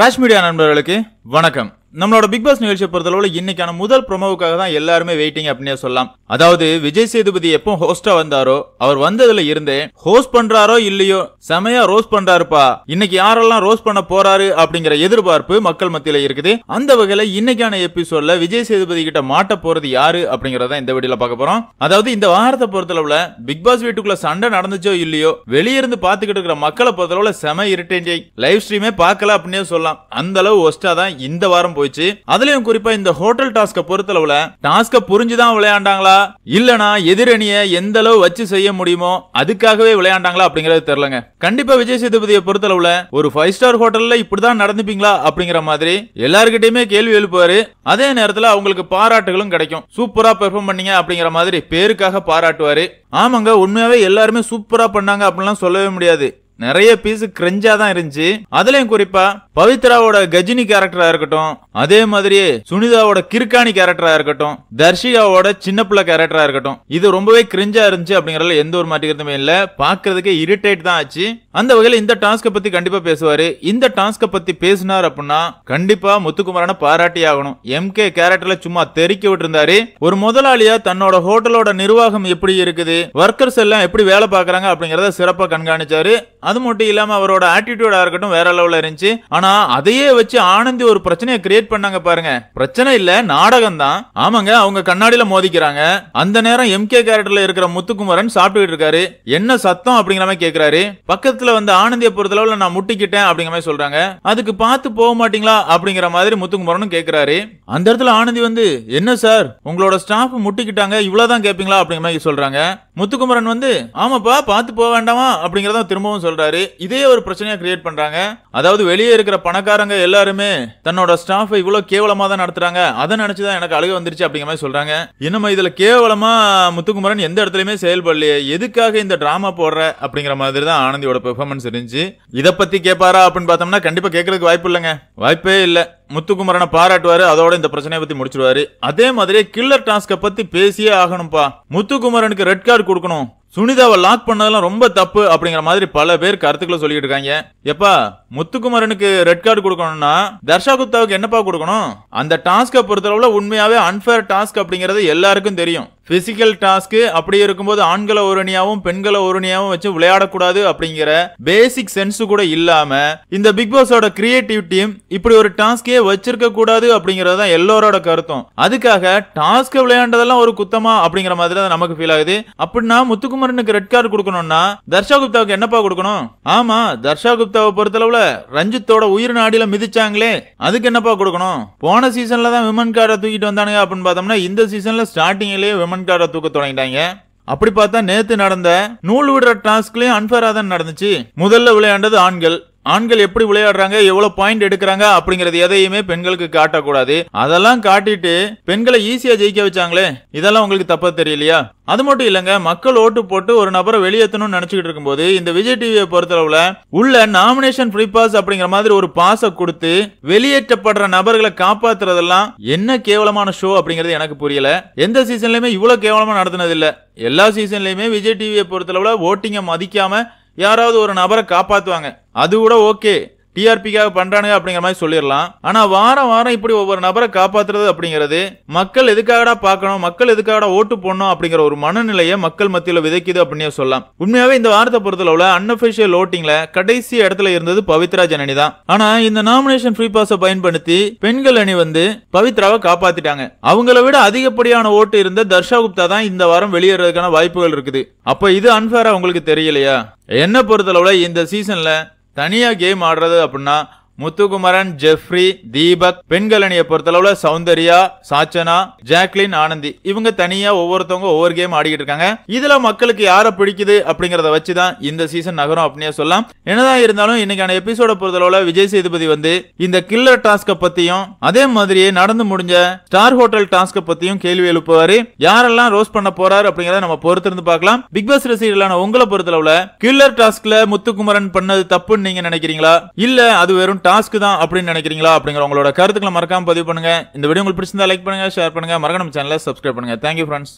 Raj media நண்பர்களுக்கு வணக்கம் நம்மளோட பிக் பாஸ் நிகழ்ச்சியை பொறுத்தளவில் இன்னைக்கான முதல் ப்ரொமோவுக்காக தான் எல்லாருமே வெயிட்டிங் அப்படின்னே சொல்லலாம் அதாவது விஜய் சேதுபதி எப்போ ஹோஸ்டா வந்தாரோ அவர் வந்ததுல இருந்தே ஹோஸ்ட் பண்றாரோ இல்லையோ செமையா ரோஸ் பண்றாருப்பா இன்னைக்கு யாரெல்லாம் ரோஸ் பண்ண போறாரு அப்படிங்கிற எதிர்பார்ப்பு மக்கள் மத்தியில இருக்குது அந்த வகையில இன்னைக்கான எபிசோட்ல விஜய் சேதுபதி கிட்ட மாட்ட போறது யாரு அப்படிங்கறத இந்த வீடியோல பார்க்க போறோம் அதாவது இந்த வாரத்தை பொறுத்தளவுல பிக் பாஸ் வீட்டுக்குள்ள சண்டை நடந்துச்சோ இல்லையோ வெளியிருந்து பாத்துக்கிட்டு இருக்கிற மக்களை பொறுத்தளவுல செம இரிட்டேஜ் லைவ் ஸ்ட்ரீமே பார்க்கல அப்படின்னே சொல்லலாம் அந்த அளவு ஹோஸ்டா தான் இந்த வாரம் போய் போயிடுச்சு அதுலயும் குறிப்பா இந்த ஹோட்டல் டாஸ்க பொறுத்தளவுல டாஸ்க புரிஞ்சுதான் விளையாண்டாங்களா இல்லனா எதிரணிய எந்த அளவு வச்சு செய்ய முடியுமோ அதுக்காகவே விளையாண்டாங்களா அப்படிங்கறது தெரியலங்க கண்டிப்பா விஜய் சேதுபதியை பொறுத்தளவுல ஒரு ஃபைவ் ஸ்டார் ஹோட்டல்ல இப்படிதான் நடந்துப்பீங்களா அப்படிங்கிற மாதிரி எல்லாருக்கிட்டையுமே கேள்வி எழுப்புவாரு அதே நேரத்துல அவங்களுக்கு பாராட்டுகளும் கிடைக்கும் சூப்பரா பெர்ஃபார்ம் பண்ணீங்க அப்படிங்கிற மாதிரி பேருக்காக பாராட்டுவாரு ஆமாங்க உண்மையாவே எல்லாருமே சூப்பரா பண்ணாங்க அப்படின்லாம் சொல்லவே முடியாது நிறைய பீஸ் கிரெஞ்சா தான் இருந்துச்சு அதுலயும் குறிப்பா பவித்ராவோட கஜினி கேரக்டரா இருக்கட்டும் அதே மாதிரியே சுனிதாவோட கிர்கானி கேரக்டரா இருக்கட்டும் தர்ஷிகாவோட சின்ன பிள்ளை கேரக்டரா இருக்கட்டும் இது ரொம்பவே கிரிஞ்சா இருந்துச்சு அப்படிங்கறதுல எந்த ஒரு மாற்றிக்கிறதுமே இல்ல பாக்குறதுக்கு இரிட்டேட் தான் ஆச்சு அந்த வகையில இந்த டாஸ்க பத்தி கண்டிப்பா பேசுவாரு இந்த டாஸ்க பத்தி பேசினார் அப்படின்னா கண்டிப்பா முத்துக்குமாரான பாராட்டி ஆகணும் எம் கே கேரக்டர்ல சும்மா தெறிக்க விட்டுருந்தாரு ஒரு முதலாளியா தன்னோட ஹோட்டலோட நிர்வாகம் எப்படி இருக்குது ஒர்க்கர்ஸ் எல்லாம் எப்படி வேலை பாக்குறாங்க அப்படிங்கறத சிறப்பா கண்காணிச்சாரு அது மட்டும் இல்லாம அவரோட ஆட்டிடியூடா இருக்கட்டும் வேற லெவல்ல இருந்துச்சு ஆனா அதையே வச்சு ஆனந்தி ஒரு பிரச்சனையை கிரியேட் பண்ணாங்க பாருங்க பிரச்சனை இல்ல நாடகம் தான் ஆமாங்க அவங்க கண்ணாடியில மோதிக்கிறாங்க அந்த நேரம் எம்கே கேரக்டர்ல இருக்கிற முத்துக்குமரன் சாப்பிட்டுக்கிட்டு இருக்காரு என்ன சத்தம் அப்படிங்கிற மாதிரி கேக்குறாரு பக்கத்துல வந்து ஆனந்திய பொறுத்தளவுல நான் முட்டிக்கிட்டேன் அப்படிங்கிற மாதிரி சொல்றாங்க அதுக்கு பார்த்து போக மாட்டீங்களா அப்படிங்கிற மாதிரி முத்துக்குமரனும் கேக்குறாரு அந்த இடத்துல ஆனந்தி வந்து என்ன சார் உங்களோட ஸ்டாஃப் முட்டிக்கிட்டாங்க இவ்வளவுதான் கேப்பீங்களா அப்படிங்கிற மாதிரி சொல்றாங்க முத்துக்குமரன் வந்து ஆமாப்பா பார்த்து போக வேண்டாமா அப்படிங்கறத திரும்பவும் சொல்றாங்க சொல்றாரு இதே ஒரு பிரச்சனையை கிரியேட் பண்றாங்க அதாவது வெளியே இருக்கிற பணக்காரங்க எல்லாருமே தன்னோட ஸ்டாஃப் இவ்வளவு கேவலமா தான் நடத்துறாங்க அதை நினைச்சுதான் எனக்கு அழுக வந்துருச்சு அப்படிங்கிற மாதிரி சொல்றாங்க இன்னும் இதுல கேவலமா முத்துக்குமரன் எந்த இடத்துலயுமே செயல்படலையே எதுக்காக இந்த டிராமா போடுற அப்படிங்கிற மாதிரி தான் ஆனந்தியோட பெர்ஃபார்மன்ஸ் இருந்துச்சு இதை பத்தி கேட்பாரா அப்படின்னு பார்த்தோம்னா கண்டிப்பா கேட்கறதுக்கு வாய்ப்பு இல்லைங்க வாய்ப்பே இல்லை முத்துக்குமரனை பாராட்டுவாரு அதோட இந்த பிரச்சனையை பத்தி முடிச்சிருவாரு அதே மாதிரியே கில்லர் டாஸ்கை பத்தி பேசியே ஆகணும்ப்பா முத்துக்குமரனுக்கு ரெட் கார்டு கொடுக்கணும் சுனிதாவை லாக் பண்ணதெல்லாம் ரொம்ப தப்பு அப்படிங்கிற மாதிரி பல பேர் கருத்துக்களை சொல்லிட்டு இருக்காங்க எப்பா முத்துக்குமரனுக்கு ரெட் கார்டு கொடுக்கணும்னா தர்ஷா குப்தாவுக்கு என்னப்பா கொடுக்கணும் அந்த டாஸ்கை பொறுத்தளவுல உண்மையாவே அன்பேர் டாஸ்க் அப்படிங்கறது எல்லாருக்கும் தெரியும் பிசிக்கல் டாஸ்க்கு அப்படி இருக்கும்போது ஆண்களை ஒரு அணியாவும் பெண்களை ஒரு அணியாவும் வச்சு விளையாடக்கூடாது அப்படிங்கிற பேசிக் சென்ஸ் கூட இல்லாம இந்த பிக் பாஸோட கிரியேட்டிவிட்டியும் இப்படி ஒரு டாஸ்கே வச்சிருக்க கூடாது அப்படிங்கறது தான் எல்லோரோட கருத்தும் அதுக்காக டாஸ்க் விளையாண்டதெல்லாம் ஒரு குத்தமா அப்படிங்கிற மாதிரி தான் நமக்கு ஃபீல் ஆகுது அப்படின்னா முத்துக்குமரனுக்கு ரெட் கார்டு கொடுக்கணும்னா தர்ஷா குப்தாவுக்கு என்னப்பா கொடுக்கணும் ஆமா தர்ஷா குப்தாவை பொறுத்தளவுல ரஞ்சித்தோட உயிர் நாடியில மிதிச்சாங்களே அதுக்கு என்னப்பா கொடுக்கணும் போன சீசன்ல தான் விமன் கார்டை தூக்கிட்டு வந்தானுங்க அப்படின்னு பார்த்தோம்னா இந்த சீசன்ல ஸ்டார்டிங்லேயே விமன் கார்டை தூக்க தொடங்கிட்டாங்க அப்படி பார்த்தா நேத்து நடந்த நூல் விடுற டாஸ்க்லயும் அன்பராதன் நடந்துச்சு முதல்ல விளையாண்டது ஆண்கள் ஆண்கள் எப்படி விளையாடுறாங்க எவ்வளவு பாயிண்ட் எடுக்கிறாங்க அப்படிங்கறது எதையுமே பெண்களுக்கு காட்டக்கூடாது அதெல்லாம் காட்டிட்டு பெண்களை ஈஸியா ஜெயிக்க வச்சாங்களே இதெல்லாம் உங்களுக்கு தப்பா தெரியலையா அது மட்டும் இல்லங்க மக்கள் ஓட்டு போட்டு ஒரு நபரை வெளியேற்றணும்னு நினைச்சுக்கிட்டு இருக்கும்போது இந்த விஜய் டிவியை பொறுத்தளவுல உள்ள நாமினேஷன் ஃப்ரீ பாஸ் அப்படிங்கிற மாதிரி ஒரு பாச கொடுத்து வெளியேற்றப்படுற நபர்களை காப்பாத்துறதெல்லாம் என்ன கேவலமான ஷோ அப்படிங்கறது எனக்கு புரியல எந்த சீசன்லயுமே இவ்வளவு கேவலமா நடத்தினது இல்ல எல்லா சீசன்லயுமே விஜய் டிவியை பொறுத்தளவுல ஓட்டிங்க மதிக்காம யாராவது ஒரு நபரை காப்பாற்றுவாங்க அது கூட ஓகே டிஆர்பிக்காக பண்றானுங்க அப்படிங்கிற மாதிரி சொல்லிடலாம் ஆனா வாரம் வாரம் இப்படி ஒவ்வொரு நபரை காப்பாத்துறது அப்படிங்கிறது மக்கள் எதுக்காகடா பார்க்கணும் மக்கள் எதுக்காகடா ஓட்டு போடணும் அப்படிங்கிற ஒரு மனநிலையை மக்கள் மத்தியில் விதைக்குது அப்படின்னு சொல்லலாம் உண்மையாவே இந்த வாரத்தை பொறுத்தளவுல அன்அபிஷியல் ஓட்டிங்ல கடைசி இடத்துல இருந்தது பவித்ரா ஜனனி தான் ஆனா இந்த நாமினேஷன் ஃப்ரீ பாஸை பயன்படுத்தி பெண்கள் அணி வந்து பவித்ராவை காப்பாத்திட்டாங்க அவங்கள விட அதிகப்படியான ஓட்டு இருந்த தர்ஷா குப்தா தான் இந்த வாரம் வெளியேறதுக்கான வாய்ப்புகள் இருக்குது அப்ப இது அன்பேரா உங்களுக்கு தெரியலையா என்ன பொறுத்தளவுல இந்த சீசன்ல தனியாக கேம் ஆடுறது அப்படின்னா முத்துகுமரன் ஜெஃப்ரி தீபக் பெண்கள் அணியை பொறுத்தளவுல சௌந்தர்யா சாச்சனா ஜாக்லின் ஆனந்தி இவங்க தனியா ஒவ்வொருத்தவங்க ஒவ்வொரு கேம் ஆடிக்கிட்டு இருக்காங்க இதுல மக்களுக்கு யார பிடிக்குது அப்படிங்கறத வச்சுதான் இந்த சீசன் நகரும் அப்படின்னே சொல்லலாம் என்னதான் இருந்தாலும் இன்னைக்கான எபிசோட பொறுத்தளவுல விஜய் சேதுபதி வந்து இந்த கில்லர் டாஸ்க பத்தியும் அதே மாதிரியே நடந்து முடிஞ்ச ஸ்டார் ஹோட்டல் டாஸ்க பத்தியும் கேள்வி எழுப்புவாரு யாரெல்லாம் ரோஸ் பண்ண போறாரு அப்படிங்கறத நம்ம பொறுத்திருந்து பார்க்கலாம் பிக் பாஸ் ரசிகர்களான உங்களை பொறுத்தளவுல கில்லர் டாஸ்க்ல முத்துக்குமரன் பண்ணது தப்புன்னு நீங்க நினைக்கிறீங்களா இல்ல அது வெறும் டாஸ்க் தான் அப்படின்னு நினைக்கிறீங்களா அப்படிங்கிற உங்களோட கருத்துக்களை மறக்காமல் பதிவு பண்ணுங்க இந்த வீடியோ உங்களுக்கு பிடிச்சிருந்தா லைக் பண்ணுங்கள் ஷேர் பண்ணுங்க மறக்க நம்ம சேனலை சப்ஸ்கிரைப் பண்ணுங்கள் தேங்க்யூ ஃப்ரெண்ட்ஸ்